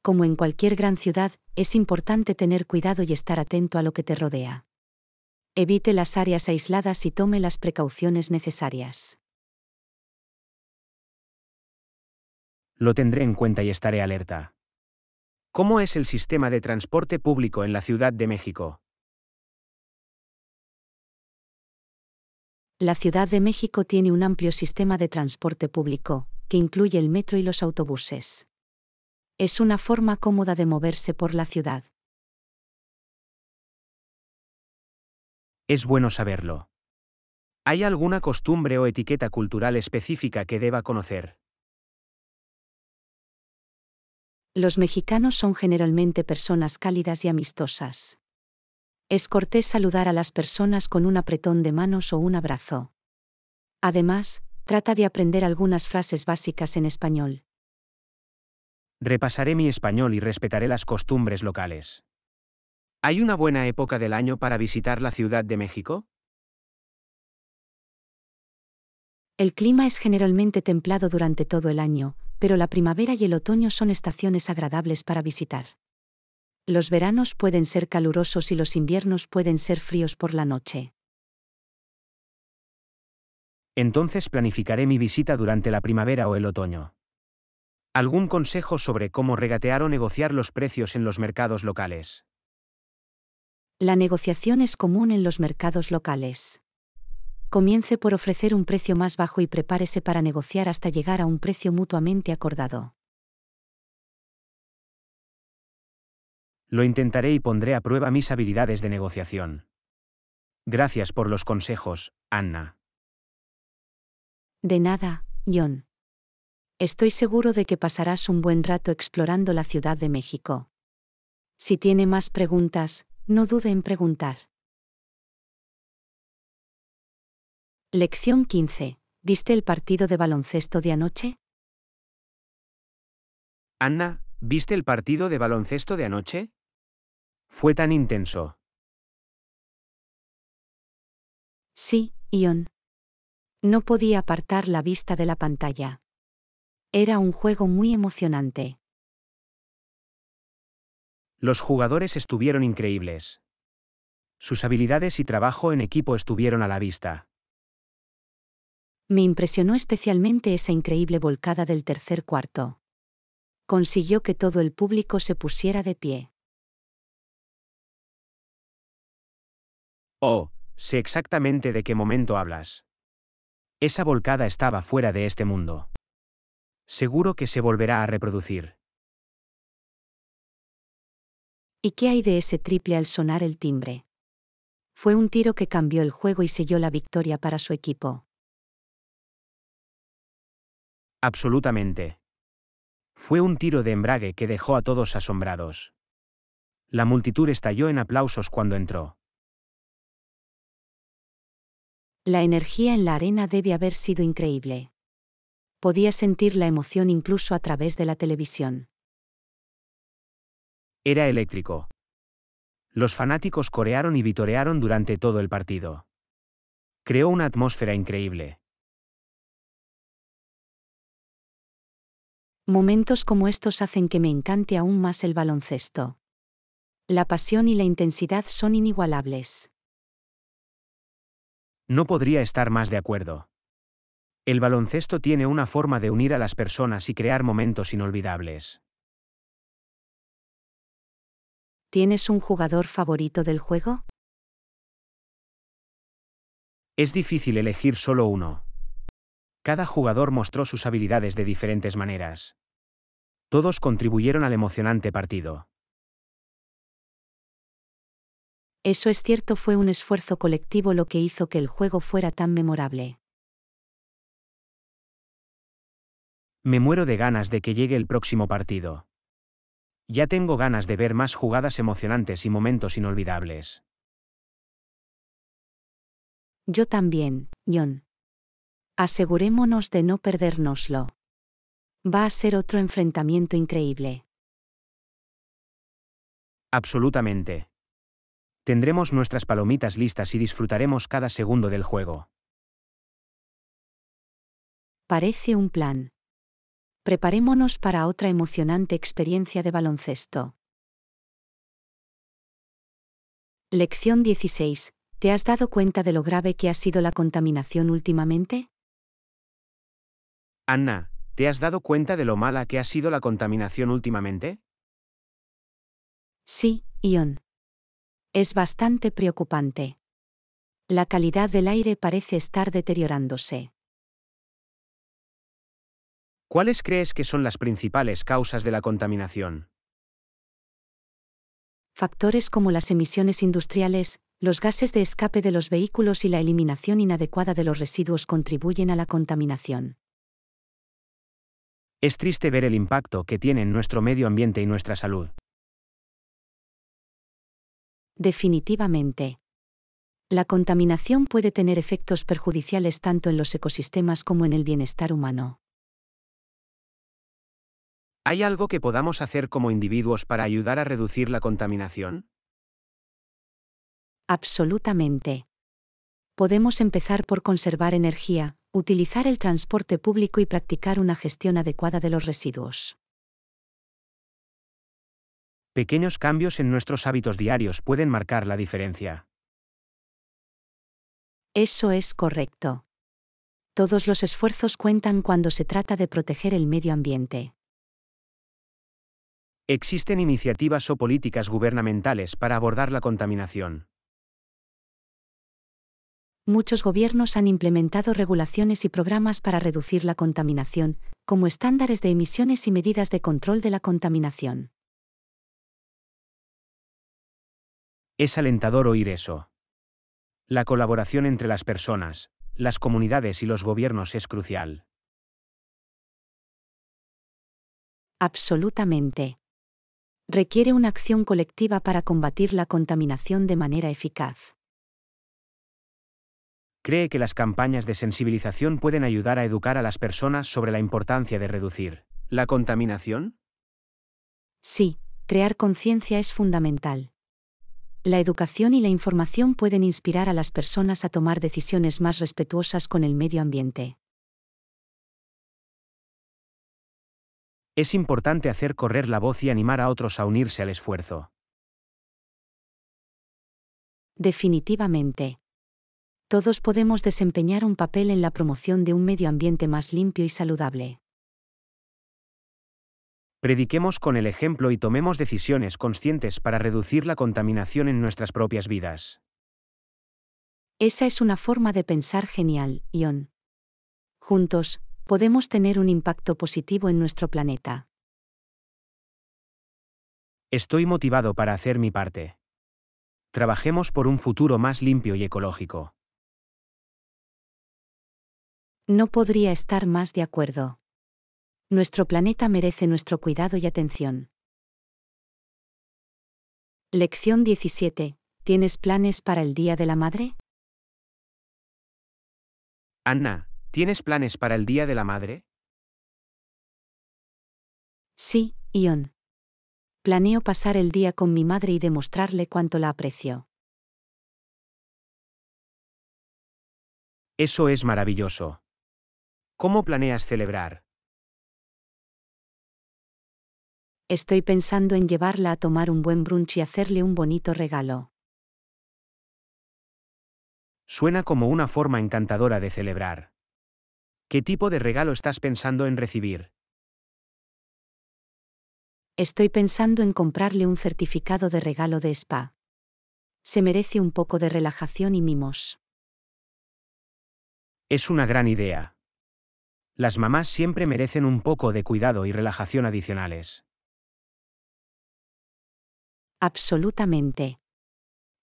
Como en cualquier gran ciudad, es importante tener cuidado y estar atento a lo que te rodea. Evite las áreas aisladas y tome las precauciones necesarias. Lo tendré en cuenta y estaré alerta. ¿Cómo es el sistema de transporte público en la Ciudad de México? La Ciudad de México tiene un amplio sistema de transporte público, que incluye el metro y los autobuses. Es una forma cómoda de moverse por la ciudad. Es bueno saberlo. ¿Hay alguna costumbre o etiqueta cultural específica que deba conocer? Los mexicanos son generalmente personas cálidas y amistosas. Es cortés saludar a las personas con un apretón de manos o un abrazo. Además, trata de aprender algunas frases básicas en español. Repasaré mi español y respetaré las costumbres locales. ¿Hay una buena época del año para visitar la Ciudad de México? El clima es generalmente templado durante todo el año, pero la primavera y el otoño son estaciones agradables para visitar. Los veranos pueden ser calurosos y los inviernos pueden ser fríos por la noche. Entonces planificaré mi visita durante la primavera o el otoño. ¿Algún consejo sobre cómo regatear o negociar los precios en los mercados locales? La negociación es común en los mercados locales comience por ofrecer un precio más bajo y prepárese para negociar hasta llegar a un precio mutuamente acordado. Lo intentaré y pondré a prueba mis habilidades de negociación. Gracias por los consejos, Anna. De nada, John. Estoy seguro de que pasarás un buen rato explorando la Ciudad de México. Si tiene más preguntas, no dude en preguntar. Lección 15. ¿Viste el partido de baloncesto de anoche? Anna, ¿viste el partido de baloncesto de anoche? Fue tan intenso. Sí, Ion. No podía apartar la vista de la pantalla. Era un juego muy emocionante. Los jugadores estuvieron increíbles. Sus habilidades y trabajo en equipo estuvieron a la vista. Me impresionó especialmente esa increíble volcada del tercer cuarto. Consiguió que todo el público se pusiera de pie. Oh, sé exactamente de qué momento hablas. Esa volcada estaba fuera de este mundo. Seguro que se volverá a reproducir. ¿Y qué hay de ese triple al sonar el timbre? Fue un tiro que cambió el juego y selló la victoria para su equipo. Absolutamente. Fue un tiro de embrague que dejó a todos asombrados. La multitud estalló en aplausos cuando entró. La energía en la arena debe haber sido increíble. Podía sentir la emoción incluso a través de la televisión. Era eléctrico. Los fanáticos corearon y vitorearon durante todo el partido. Creó una atmósfera increíble. Momentos como estos hacen que me encante aún más el baloncesto. La pasión y la intensidad son inigualables. No podría estar más de acuerdo. El baloncesto tiene una forma de unir a las personas y crear momentos inolvidables. ¿Tienes un jugador favorito del juego? Es difícil elegir solo uno. Cada jugador mostró sus habilidades de diferentes maneras. Todos contribuyeron al emocionante partido. Eso es cierto, fue un esfuerzo colectivo lo que hizo que el juego fuera tan memorable. Me muero de ganas de que llegue el próximo partido. Ya tengo ganas de ver más jugadas emocionantes y momentos inolvidables. Yo también, John asegurémonos de no perdérnoslo. Va a ser otro enfrentamiento increíble. Absolutamente. Tendremos nuestras palomitas listas y disfrutaremos cada segundo del juego. Parece un plan. Preparémonos para otra emocionante experiencia de baloncesto. Lección 16. ¿Te has dado cuenta de lo grave que ha sido la contaminación últimamente? Anna, ¿te has dado cuenta de lo mala que ha sido la contaminación últimamente? Sí, Ion. Es bastante preocupante. La calidad del aire parece estar deteriorándose. ¿Cuáles crees que son las principales causas de la contaminación? Factores como las emisiones industriales, los gases de escape de los vehículos y la eliminación inadecuada de los residuos contribuyen a la contaminación. Es triste ver el impacto que tiene en nuestro medio ambiente y nuestra salud. Definitivamente. La contaminación puede tener efectos perjudiciales tanto en los ecosistemas como en el bienestar humano. ¿Hay algo que podamos hacer como individuos para ayudar a reducir la contaminación? Absolutamente. Podemos empezar por conservar energía, utilizar el transporte público y practicar una gestión adecuada de los residuos. Pequeños cambios en nuestros hábitos diarios pueden marcar la diferencia. Eso es correcto. Todos los esfuerzos cuentan cuando se trata de proteger el medio ambiente. Existen iniciativas o políticas gubernamentales para abordar la contaminación muchos gobiernos han implementado regulaciones y programas para reducir la contaminación, como estándares de emisiones y medidas de control de la contaminación. Es alentador oír eso. La colaboración entre las personas, las comunidades y los gobiernos es crucial. Absolutamente. Requiere una acción colectiva para combatir la contaminación de manera eficaz cree que las campañas de sensibilización pueden ayudar a educar a las personas sobre la importancia de reducir la contaminación? Sí, crear conciencia es fundamental. La educación y la información pueden inspirar a las personas a tomar decisiones más respetuosas con el medio ambiente. Es importante hacer correr la voz y animar a otros a unirse al esfuerzo. Definitivamente. Todos podemos desempeñar un papel en la promoción de un medio ambiente más limpio y saludable. Prediquemos con el ejemplo y tomemos decisiones conscientes para reducir la contaminación en nuestras propias vidas. Esa es una forma de pensar genial, Ion. Juntos, podemos tener un impacto positivo en nuestro planeta. Estoy motivado para hacer mi parte. Trabajemos por un futuro más limpio y ecológico. No podría estar más de acuerdo. Nuestro planeta merece nuestro cuidado y atención. Lección 17. ¿Tienes planes para el Día de la Madre? Ana, ¿tienes planes para el Día de la Madre? Sí, Ion. Planeo pasar el día con mi madre y demostrarle cuánto la aprecio. Eso es maravilloso. ¿Cómo planeas celebrar? Estoy pensando en llevarla a tomar un buen brunch y hacerle un bonito regalo. Suena como una forma encantadora de celebrar. ¿Qué tipo de regalo estás pensando en recibir? Estoy pensando en comprarle un certificado de regalo de spa. Se merece un poco de relajación y mimos. Es una gran idea. Las mamás siempre merecen un poco de cuidado y relajación adicionales. Absolutamente.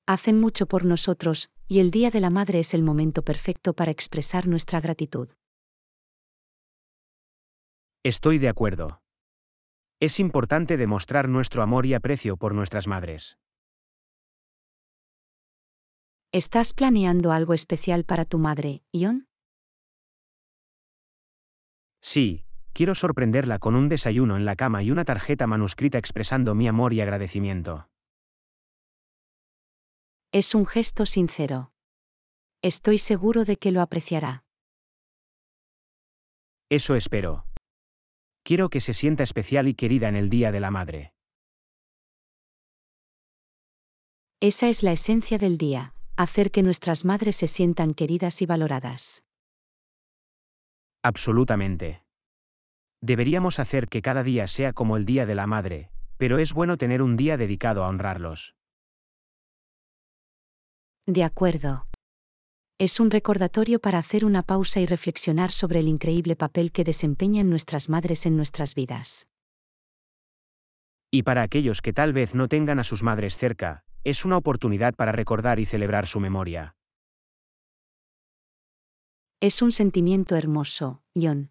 Hacen mucho por nosotros, y el Día de la Madre es el momento perfecto para expresar nuestra gratitud. Estoy de acuerdo. Es importante demostrar nuestro amor y aprecio por nuestras madres. ¿Estás planeando algo especial para tu madre, Ion? Sí, quiero sorprenderla con un desayuno en la cama y una tarjeta manuscrita expresando mi amor y agradecimiento. Es un gesto sincero. Estoy seguro de que lo apreciará. Eso espero. Quiero que se sienta especial y querida en el Día de la Madre. Esa es la esencia del día, hacer que nuestras madres se sientan queridas y valoradas. Absolutamente. Deberíamos hacer que cada día sea como el Día de la Madre, pero es bueno tener un día dedicado a honrarlos. De acuerdo. Es un recordatorio para hacer una pausa y reflexionar sobre el increíble papel que desempeñan nuestras madres en nuestras vidas. Y para aquellos que tal vez no tengan a sus madres cerca, es una oportunidad para recordar y celebrar su memoria. Es un sentimiento hermoso, Ion.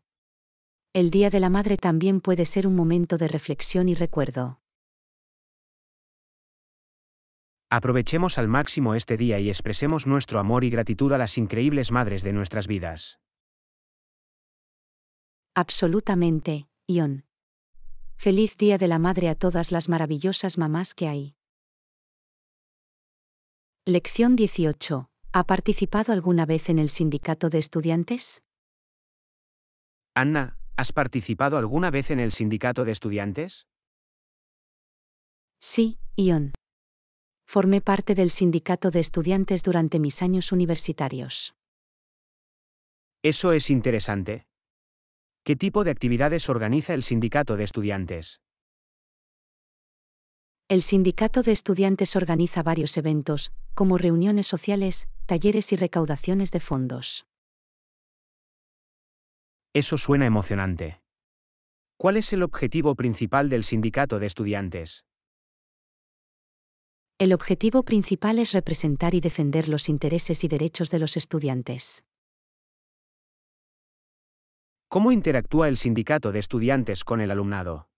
El Día de la Madre también puede ser un momento de reflexión y recuerdo. Aprovechemos al máximo este día y expresemos nuestro amor y gratitud a las increíbles madres de nuestras vidas. Absolutamente, Ion. Feliz Día de la Madre a todas las maravillosas mamás que hay. Lección 18. ¿Ha participado alguna vez en el sindicato de estudiantes? Ana, ¿has participado alguna vez en el sindicato de estudiantes? Sí, Ion. Formé parte del sindicato de estudiantes durante mis años universitarios. Eso es interesante. ¿Qué tipo de actividades organiza el sindicato de estudiantes? El sindicato de estudiantes organiza varios eventos, como reuniones sociales, talleres y recaudaciones de fondos. Eso suena emocionante. ¿Cuál es el objetivo principal del sindicato de estudiantes? El objetivo principal es representar y defender los intereses y derechos de los estudiantes. ¿Cómo interactúa el sindicato de estudiantes con el alumnado?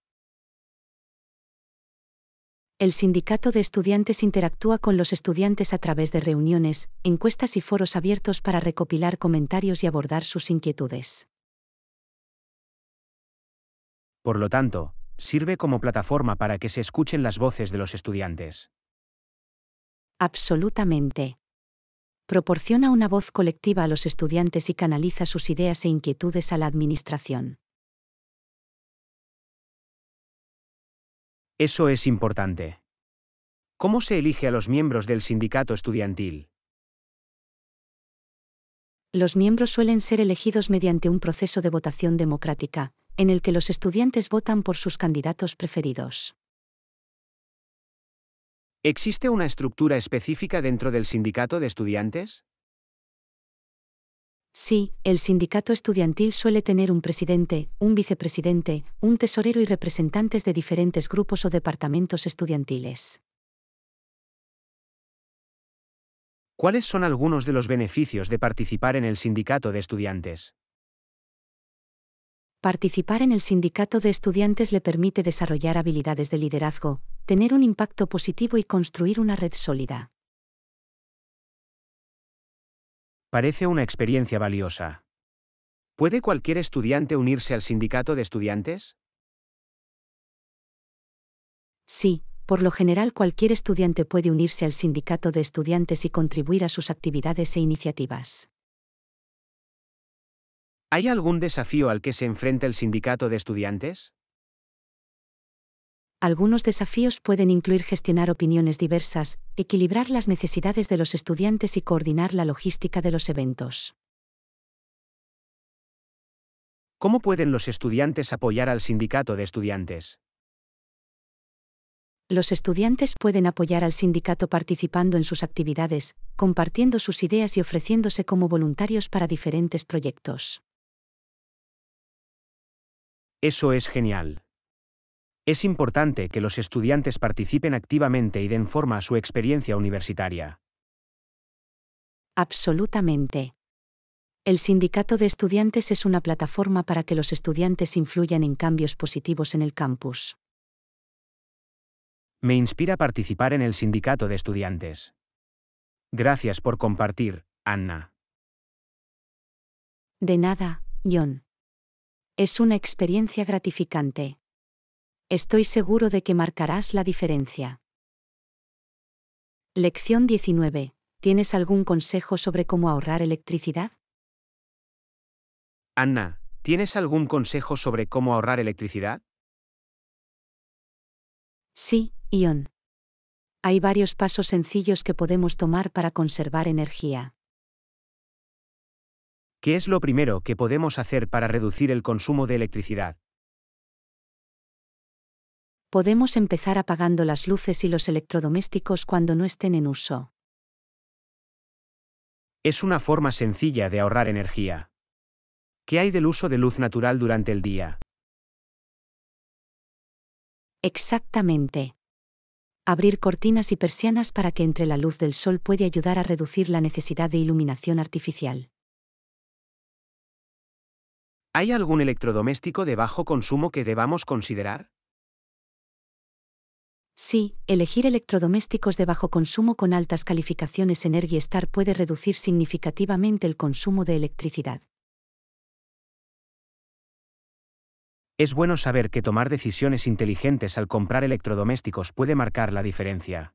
el sindicato de estudiantes interactúa con los estudiantes a través de reuniones, encuestas y foros abiertos para recopilar comentarios y abordar sus inquietudes. Por lo tanto, sirve como plataforma para que se escuchen las voces de los estudiantes. Absolutamente. Proporciona una voz colectiva a los estudiantes y canaliza sus ideas e inquietudes a la Administración. Eso es importante. ¿Cómo se elige a los miembros del sindicato estudiantil? Los miembros suelen ser elegidos mediante un proceso de votación democrática, en el que los estudiantes votan por sus candidatos preferidos. ¿Existe una estructura específica dentro del sindicato de estudiantes? Sí, el sindicato estudiantil suele tener un presidente, un vicepresidente, un tesorero y representantes de diferentes grupos o departamentos estudiantiles. ¿Cuáles son algunos de los beneficios de participar en el sindicato de estudiantes? Participar en el sindicato de estudiantes le permite desarrollar habilidades de liderazgo, tener un impacto positivo y construir una red sólida. Parece una experiencia valiosa. ¿Puede cualquier estudiante unirse al sindicato de estudiantes? Sí, por lo general cualquier estudiante puede unirse al sindicato de estudiantes y contribuir a sus actividades e iniciativas. ¿Hay algún desafío al que se enfrenta el sindicato de estudiantes? Algunos desafíos pueden incluir gestionar opiniones diversas, equilibrar las necesidades de los estudiantes y coordinar la logística de los eventos. ¿Cómo pueden los estudiantes apoyar al sindicato de estudiantes? Los estudiantes pueden apoyar al sindicato participando en sus actividades, compartiendo sus ideas y ofreciéndose como voluntarios para diferentes proyectos. Eso es genial. Es importante que los estudiantes participen activamente y den forma a su experiencia universitaria. Absolutamente. El sindicato de estudiantes es una plataforma para que los estudiantes influyan en cambios positivos en el campus. Me inspira participar en el sindicato de estudiantes. Gracias por compartir, Anna. De nada, John. Es una experiencia gratificante. Estoy seguro de que marcarás la diferencia. Lección 19. ¿Tienes algún consejo sobre cómo ahorrar electricidad? Anna, ¿tienes algún consejo sobre cómo ahorrar electricidad? Sí, Ion. Hay varios pasos sencillos que podemos tomar para conservar energía. ¿Qué es lo primero que podemos hacer para reducir el consumo de electricidad? podemos empezar apagando las luces y los electrodomésticos cuando no estén en uso. Es una forma sencilla de ahorrar energía. ¿Qué hay del uso de luz natural durante el día? Exactamente. Abrir cortinas y persianas para que entre la luz del sol puede ayudar a reducir la necesidad de iluminación artificial. ¿Hay algún electrodoméstico de bajo consumo que debamos considerar? Sí, elegir electrodomésticos de bajo consumo con altas calificaciones Energy Star puede reducir significativamente el consumo de electricidad. Es bueno saber que tomar decisiones inteligentes al comprar electrodomésticos puede marcar la diferencia.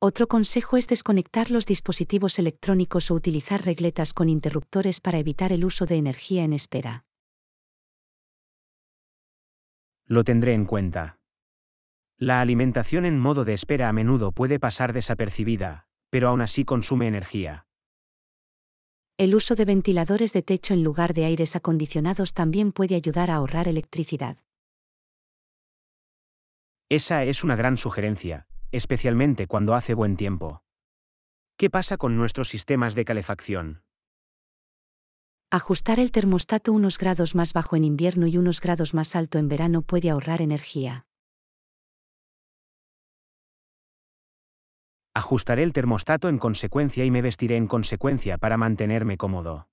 Otro consejo es desconectar los dispositivos electrónicos o utilizar regletas con interruptores para evitar el uso de energía en espera. Lo tendré en cuenta. La alimentación en modo de espera a menudo puede pasar desapercibida, pero aún así consume energía. El uso de ventiladores de techo en lugar de aires acondicionados también puede ayudar a ahorrar electricidad. Esa es una gran sugerencia, especialmente cuando hace buen tiempo. ¿Qué pasa con nuestros sistemas de calefacción? Ajustar el termostato unos grados más bajo en invierno y unos grados más alto en verano puede ahorrar energía. Ajustaré el termostato en consecuencia y me vestiré en consecuencia para mantenerme cómodo.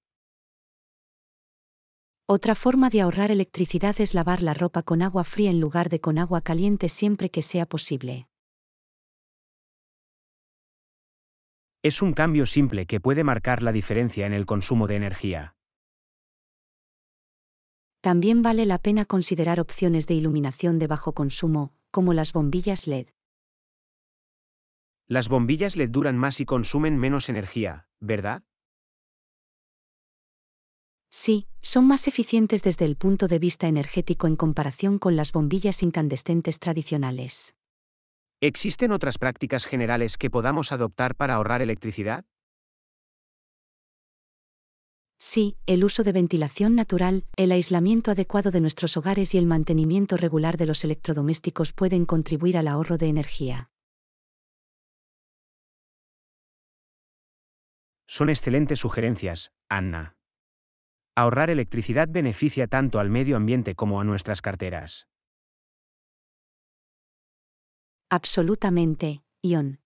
Otra forma de ahorrar electricidad es lavar la ropa con agua fría en lugar de con agua caliente siempre que sea posible. Es un cambio simple que puede marcar la diferencia en el consumo de energía. También vale la pena considerar opciones de iluminación de bajo consumo, como las bombillas LED. Las bombillas LED duran más y consumen menos energía, ¿verdad? Sí, son más eficientes desde el punto de vista energético en comparación con las bombillas incandescentes tradicionales. ¿Existen otras prácticas generales que podamos adoptar para ahorrar electricidad? Sí, el uso de ventilación natural, el aislamiento adecuado de nuestros hogares y el mantenimiento regular de los electrodomésticos pueden contribuir al ahorro de energía. Son excelentes sugerencias, Anna. Ahorrar electricidad beneficia tanto al medio ambiente como a nuestras carteras. Absolutamente, Ion.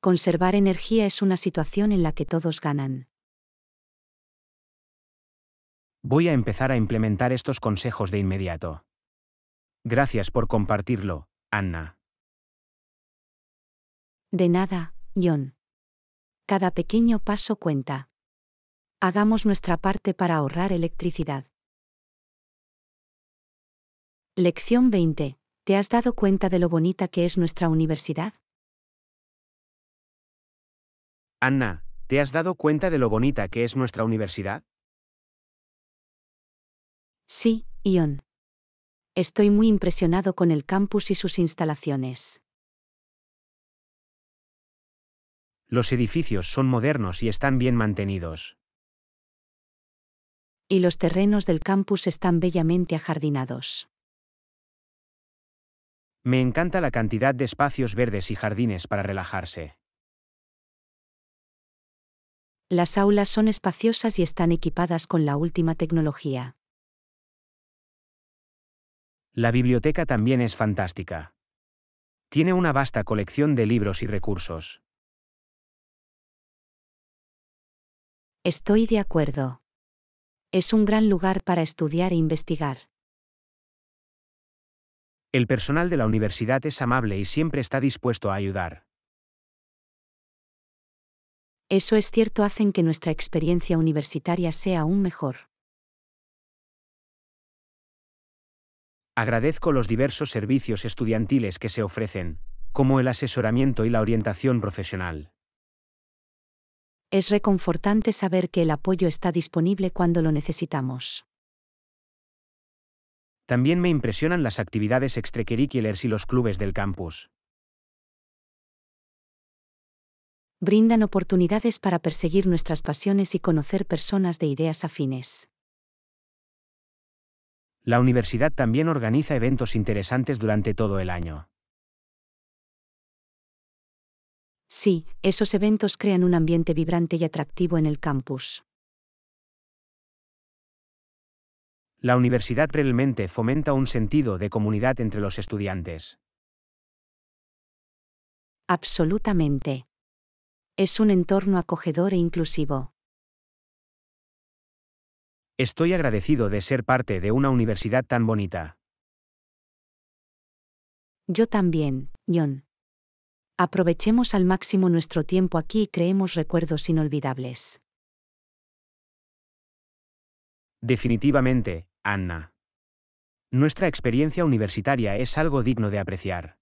Conservar energía es una situación en la que todos ganan. Voy a empezar a implementar estos consejos de inmediato. Gracias por compartirlo, Anna. De nada, John. Cada pequeño paso cuenta. Hagamos nuestra parte para ahorrar electricidad. Lección 20. ¿Te has dado cuenta de lo bonita que es nuestra universidad? Anna, ¿te has dado cuenta de lo bonita que es nuestra universidad? Sí, Ion. Estoy muy impresionado con el campus y sus instalaciones. Los edificios son modernos y están bien mantenidos. Y los terrenos del campus están bellamente ajardinados. Me encanta la cantidad de espacios verdes y jardines para relajarse. Las aulas son espaciosas y están equipadas con la última tecnología. La biblioteca también es fantástica. Tiene una vasta colección de libros y recursos. Estoy de acuerdo. Es un gran lugar para estudiar e investigar. El personal de la universidad es amable y siempre está dispuesto a ayudar. Eso es cierto, hacen que nuestra experiencia universitaria sea aún mejor. Agradezco los diversos servicios estudiantiles que se ofrecen, como el asesoramiento y la orientación profesional. Es reconfortante saber que el apoyo está disponible cuando lo necesitamos. También me impresionan las actividades extracurriculares y los clubes del campus. Brindan oportunidades para perseguir nuestras pasiones y conocer personas de ideas afines. La universidad también organiza eventos interesantes durante todo el año. Sí, esos eventos crean un ambiente vibrante y atractivo en el campus. La universidad realmente fomenta un sentido de comunidad entre los estudiantes. Absolutamente. Es un entorno acogedor e inclusivo. Estoy agradecido de ser parte de una universidad tan bonita. Yo también, John. Aprovechemos al máximo nuestro tiempo aquí y creemos recuerdos inolvidables. Definitivamente, Anna. Nuestra experiencia universitaria es algo digno de apreciar.